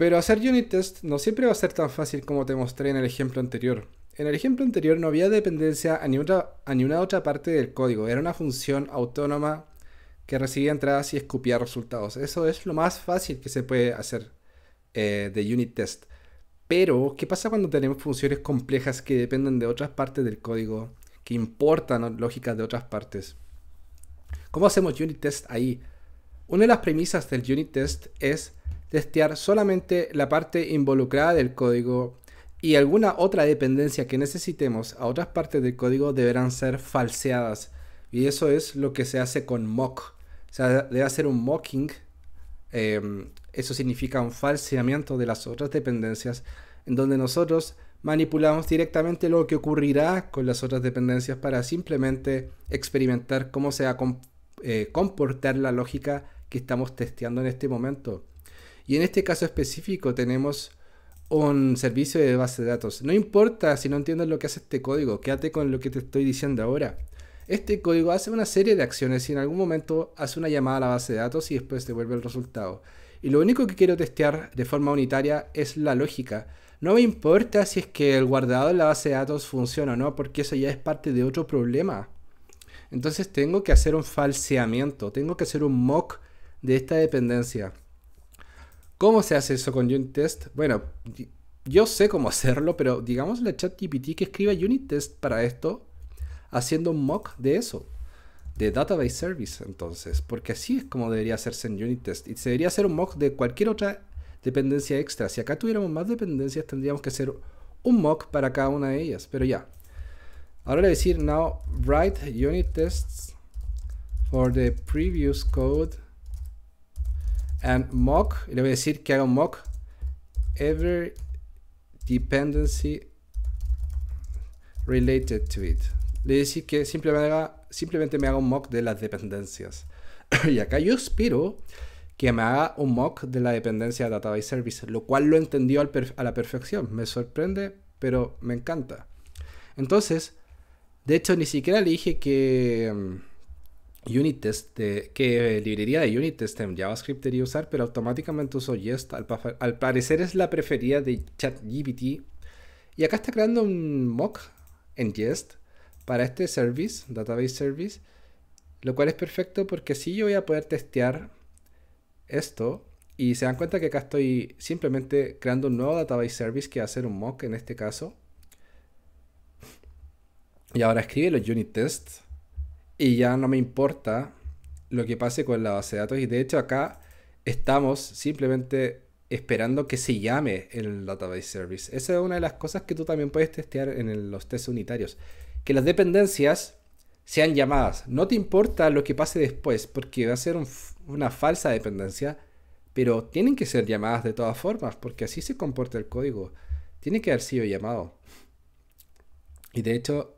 Pero hacer unit test no siempre va a ser tan fácil como te mostré en el ejemplo anterior. En el ejemplo anterior no había dependencia a, ni ninguna otra parte del código, era una función autónoma que recibía entradas y escupía resultados. Eso es lo más fácil que se puede hacer eh, de unit test. Pero, ¿qué pasa cuando tenemos funciones complejas que dependen de otras partes del código, que importan lógicas de otras partes? ¿Cómo hacemos unit test ahí? Una de las premisas del unit test es testear solamente la parte involucrada del código y alguna otra dependencia que necesitemos a otras partes del código deberán ser falseadas. Y eso es lo que se hace con mock. O sea, debe hacer un mocking. Em, eso significa un falseamiento de las otras dependencias, en donde nosotros manipulamos directamente lo que ocurrirá con las otras dependencias para simplemente experimentar cómo se va a eh, comportar la lógica que estamos testeando en este momento. Y en este caso específico tenemos un servicio de base de datos. No importa si no entiendes lo que hace este código, quédate con lo que te estoy diciendo ahora. Este código hace una serie de acciones y en algún momento hace una llamada a la base de datos y después devuelve el resultado. Y lo único que quiero testear de forma unitaria es la lógica. No me importa si es que el guardado en la base de datos funciona o no, porque eso ya es parte de otro problema. Entonces tengo que hacer un falseamiento, tengo que hacer un mock de esta dependencia. ¿Cómo se hace eso con unit test? Bueno, yo sé cómo hacerlo, pero digamos la chat GPT que escriba unit test para esto, haciendo un mock de eso, de database service entonces, porque así es como debería hacerse en unit test. Y se debería hacer un mock de cualquier otra dependencia extra. Si acá tuviéramos más dependencias, tendríamos que hacer un mock para cada una de ellas, pero ya. Ahora le decir now write unit tests for the previous code and mock, le voy a decir que haga un mock every dependency related to it. Le voy a decir que simplemente, simplemente me haga un mock de las dependencias. y acá yo espero que me haga un mock de la dependencia de Database Service, lo cual lo entendió a la perfección. Me sorprende, pero me encanta. Entonces, de hecho, ni siquiera le dije que em, Unit test que eh, librería de unit test en JavaScript debería usar, pero automáticamente uso Jest. Al, al, parecer es la preferida de ChatGPT. Y acá está creando un mock en Jest para este service, database service, lo cual es perfecto porque si yo voy a poder testear esto y se dan cuenta que acá estoy simplemente creando un nuevo database service que va a ser un mock en este caso. Y ahora escribe los unit tests y ya no me importa lo que pase con la base de datos. Y de hecho acá estamos simplemente esperando que se llame el database service. Esa es una de las cosas que tú también puedes testear en los test unitarios. Que las dependencias sean llamadas. No te importa lo que pase después, porque va a ser una falsa dependencia, pero tienen que ser llamadas de todas formas, porque así se comporta el código. Tiene que haber sido llamado. Y de hecho,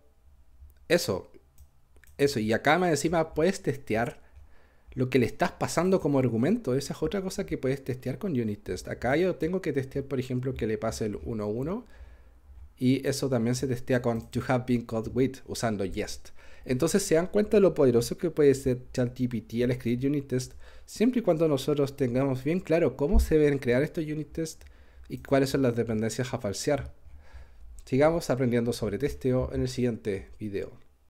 eso, eso, y acá más encima puedes testear lo que le estás pasando como argumento. Esa es otra cosa que puedes testear con unit test. Acá yo tengo que testear, por ejemplo, que le pase el 1-1. Y eso también se testea con to have been caught with, usando jest. Entonces se dan cuenta de lo poderoso que puede ser ChatGPT al escribir unit test, siempre y cuando nosotros tengamos bien claro cómo se deben crear estos unit test y cuáles son las dependencias a falsear. Sigamos aprendiendo sobre testeo en el siguiente video.